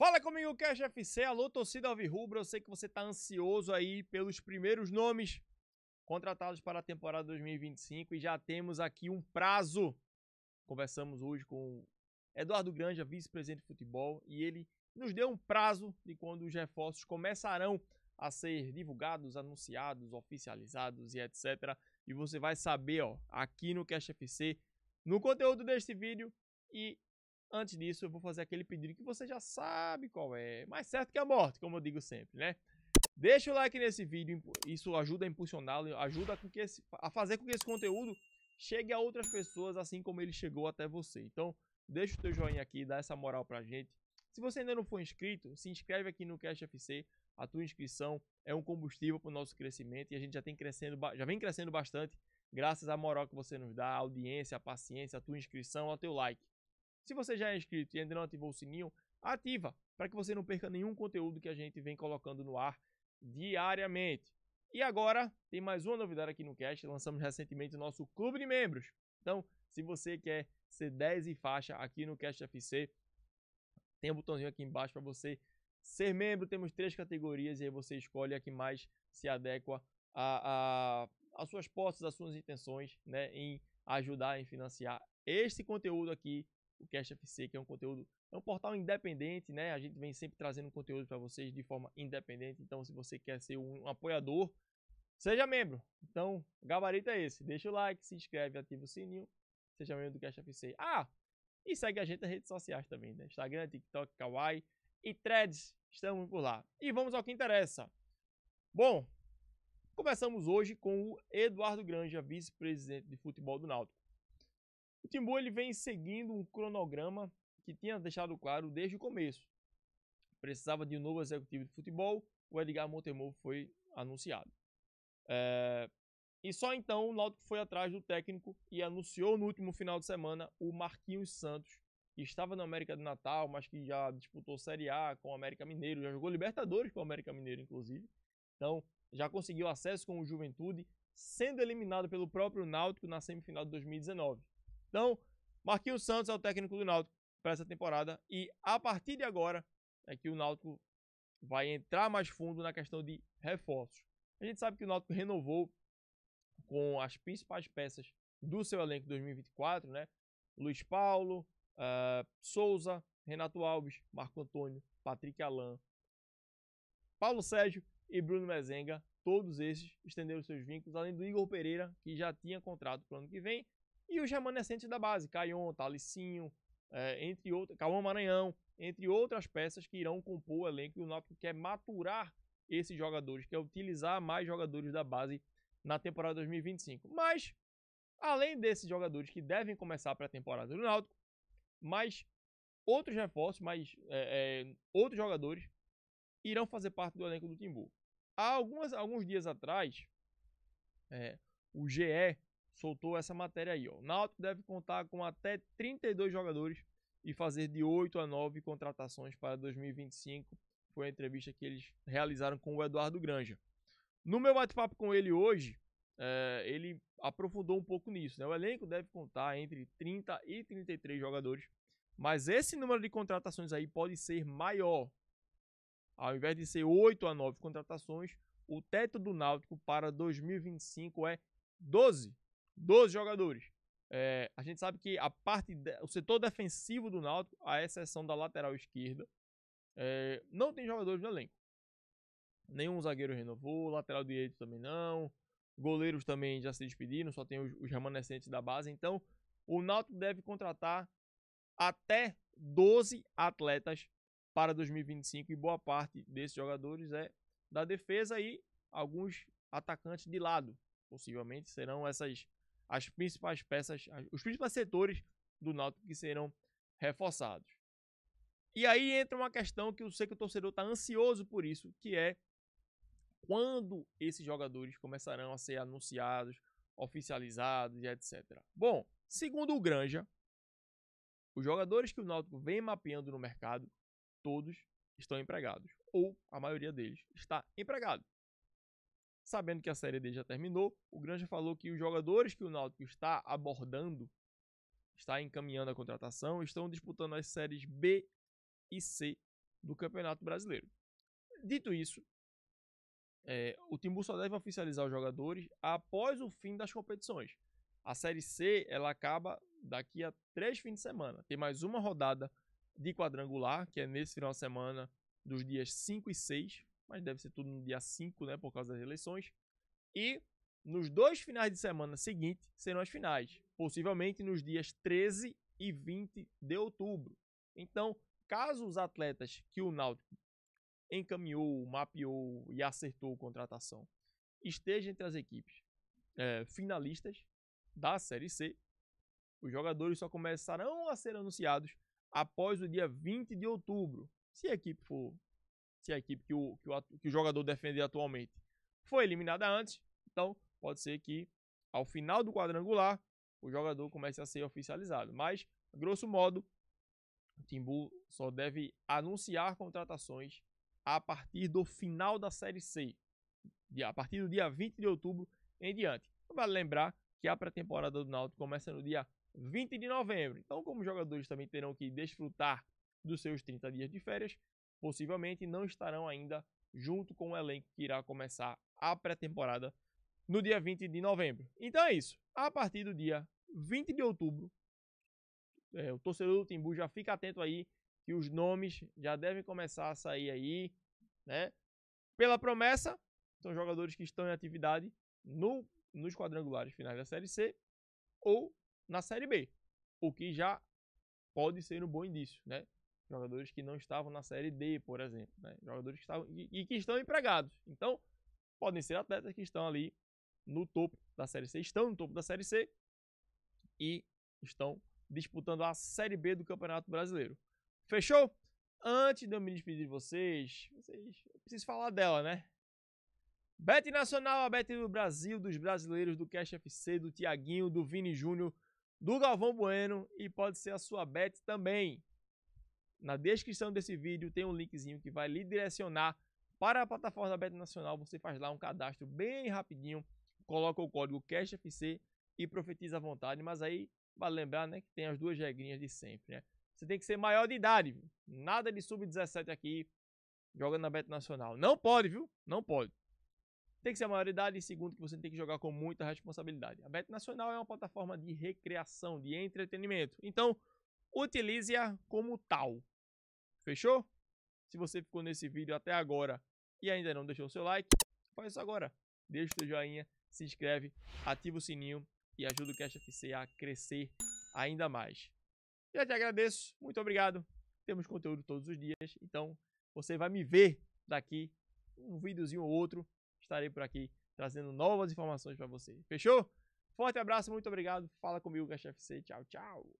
Fala comigo, Cash FC, alô torcida Alvirrubra, eu sei que você está ansioso aí pelos primeiros nomes contratados para a temporada 2025 e já temos aqui um prazo. Conversamos hoje com Eduardo Granja, vice-presidente de futebol, e ele nos deu um prazo de quando os reforços começarão a ser divulgados, anunciados, oficializados e etc. E você vai saber, ó, aqui no Cash FC, no conteúdo deste vídeo e Antes disso, eu vou fazer aquele pedido que você já sabe qual é. Mais certo que a morte, como eu digo sempre, né? Deixa o like nesse vídeo, isso ajuda a impulsioná-lo, ajuda com que esse, a fazer com que esse conteúdo chegue a outras pessoas, assim como ele chegou até você. Então, deixa o teu joinha aqui, dá essa moral pra gente. Se você ainda não for inscrito, se inscreve aqui no Cash FC. A tua inscrição é um combustível para o nosso crescimento e a gente já tem crescendo, já vem crescendo bastante graças à moral que você nos dá, à audiência, à paciência, à tua inscrição, ao teu like. Se você já é inscrito e ainda não ativou o sininho, ativa para que você não perca nenhum conteúdo que a gente vem colocando no ar diariamente. E agora tem mais uma novidade aqui no Cast, lançamos recentemente o nosso clube de membros. Então, se você quer ser 10 e faixa aqui no Cast FC, tem um botãozinho aqui embaixo para você ser membro. Temos três categorias e aí você escolhe a que mais se adequa a, a, às suas posses, às suas intenções, né, em ajudar em financiar este conteúdo aqui o Cash FC, que é um conteúdo, é um portal independente, né? A gente vem sempre trazendo conteúdo para vocês de forma independente. Então, se você quer ser um apoiador, seja membro. Então, gabarito é esse. Deixa o like, se inscreve, ativa o sininho, seja membro do Cash FC. Ah, e segue a gente nas redes sociais também, né? Instagram, TikTok, Kawaii e Threads, estamos por lá. E vamos ao que interessa. Bom, começamos hoje com o Eduardo Granja, vice-presidente de futebol do Náutico. O Timbu ele vem seguindo um cronograma que tinha deixado claro desde o começo. Precisava de um novo executivo de futebol, o Edgar Montemor foi anunciado. É... E só então o Náutico foi atrás do técnico e anunciou no último final de semana o Marquinhos Santos, que estava na América do Natal, mas que já disputou Série A com o América Mineiro, já jogou Libertadores com o América Mineiro, inclusive. Então, já conseguiu acesso com o Juventude, sendo eliminado pelo próprio Náutico na semifinal de 2019. Então, Marquinhos Santos é o técnico do Náutico para essa temporada. E a partir de agora é que o Náutico vai entrar mais fundo na questão de reforços. A gente sabe que o Náutico renovou com as principais peças do seu elenco 2024, né? Luiz Paulo, uh, Souza, Renato Alves, Marco Antônio, Patrick Alain, Paulo Sérgio e Bruno Mezenga. Todos esses estenderam seus vínculos, além do Igor Pereira, que já tinha contrato para o ano que vem e os remanescentes da base, Caion, Talicinho, é, entre outros, Cauã Maranhão, entre outras peças que irão compor o elenco e o Náutico quer maturar esses jogadores, quer utilizar mais jogadores da base na temporada 2025. Mas, além desses jogadores que devem começar para a temporada do Náutico, mais outros reforços, mais é, é, outros jogadores irão fazer parte do elenco do Timbu. Há algumas, alguns dias atrás, é, o GE soltou essa matéria aí. Ó. O Náutico deve contar com até 32 jogadores e fazer de 8 a 9 contratações para 2025. Foi a entrevista que eles realizaram com o Eduardo Granja. No meu bate-papo com ele hoje, é, ele aprofundou um pouco nisso. Né? O elenco deve contar entre 30 e 33 jogadores, mas esse número de contratações aí pode ser maior. Ao invés de ser 8 a 9 contratações, o teto do Náutico para 2025 é 12. 12 jogadores. É, a gente sabe que a parte de, o setor defensivo do Náutico, a exceção da lateral esquerda, é, não tem jogadores no elenco. Nenhum zagueiro renovou, lateral direito também não, goleiros também já se despediram, só tem os, os remanescentes da base. Então, o Náutico deve contratar até 12 atletas para 2025 e boa parte desses jogadores é da defesa e alguns atacantes de lado. Possivelmente serão essas as principais peças, os principais setores do Náutico que serão reforçados. E aí entra uma questão que eu sei que o torcedor está ansioso por isso, que é quando esses jogadores começarão a ser anunciados, oficializados e etc. Bom, segundo o Granja, os jogadores que o Náutico vem mapeando no mercado, todos estão empregados, ou a maioria deles está empregado. Sabendo que a Série D já terminou, o Granja falou que os jogadores que o Náutico está abordando, está encaminhando a contratação, estão disputando as séries B e C do Campeonato Brasileiro. Dito isso, é, o Timbu só deve oficializar os jogadores após o fim das competições. A Série C ela acaba daqui a três fins de semana. Tem mais uma rodada de quadrangular, que é nesse final de semana, dos dias 5 e 6 mas deve ser tudo no dia 5, né, por causa das eleições. E nos dois finais de semana seguinte serão as finais, possivelmente nos dias 13 e 20 de outubro. Então, caso os atletas que o Náutico encaminhou, mapeou e acertou a contratação estejam entre as equipes é, finalistas da Série C, os jogadores só começarão a ser anunciados após o dia 20 de outubro, se a equipe for se a equipe que o, que o, que o jogador defende atualmente foi eliminada antes, então pode ser que ao final do quadrangular o jogador comece a ser oficializado. Mas, grosso modo, o Timbu só deve anunciar contratações a partir do final da Série C, a partir do dia 20 de outubro em diante. Então, vale lembrar que a pré-temporada do Náutico começa no dia 20 de novembro. Então, como os jogadores também terão que desfrutar dos seus 30 dias de férias, possivelmente não estarão ainda junto com o elenco que irá começar a pré-temporada no dia 20 de novembro. Então é isso. A partir do dia 20 de outubro, é, o torcedor do Timbu já fica atento aí que os nomes já devem começar a sair aí, né? Pela promessa, são jogadores que estão em atividade no, nos quadrangulares finais da Série C ou na Série B, o que já pode ser um bom indício, né? Jogadores que não estavam na Série D, por exemplo. Né? Jogadores que estavam e, e que estão empregados. Então, podem ser atletas que estão ali no topo da Série C, estão no topo da Série C e estão disputando a Série B do Campeonato Brasileiro. Fechou? Antes de eu me despedir de vocês, vocês eu preciso falar dela, né? Bet Nacional, a Bet do Brasil, dos brasileiros, do Cash FC, do Tiaguinho, do Vini Júnior, do Galvão Bueno e pode ser a sua Bet também. Na descrição desse vídeo tem um linkzinho que vai lhe direcionar para a plataforma da Beta Nacional. Você faz lá um cadastro bem rapidinho, coloca o código CASHFC e profetiza à vontade. Mas aí, vale lembrar né, que tem as duas regrinhas de sempre. Né? Você tem que ser maior de idade. Nada de sub-17 aqui jogando na Beta Nacional. Não pode, viu? Não pode. Tem que ser a maioridade e segundo que você tem que jogar com muita responsabilidade. A Bet Nacional é uma plataforma de recreação, de entretenimento. Então, utilize-a como tal. Fechou? Se você ficou nesse vídeo até agora e ainda não deixou o seu like, faz isso agora. Deixa o seu joinha, se inscreve, ativa o sininho e ajuda o Cash FC a crescer ainda mais. Já te agradeço, muito obrigado. Temos conteúdo todos os dias, então você vai me ver daqui um videozinho ou outro. Estarei por aqui trazendo novas informações para você. Fechou? Forte abraço, muito obrigado. Fala comigo, Cash FC. Tchau, tchau.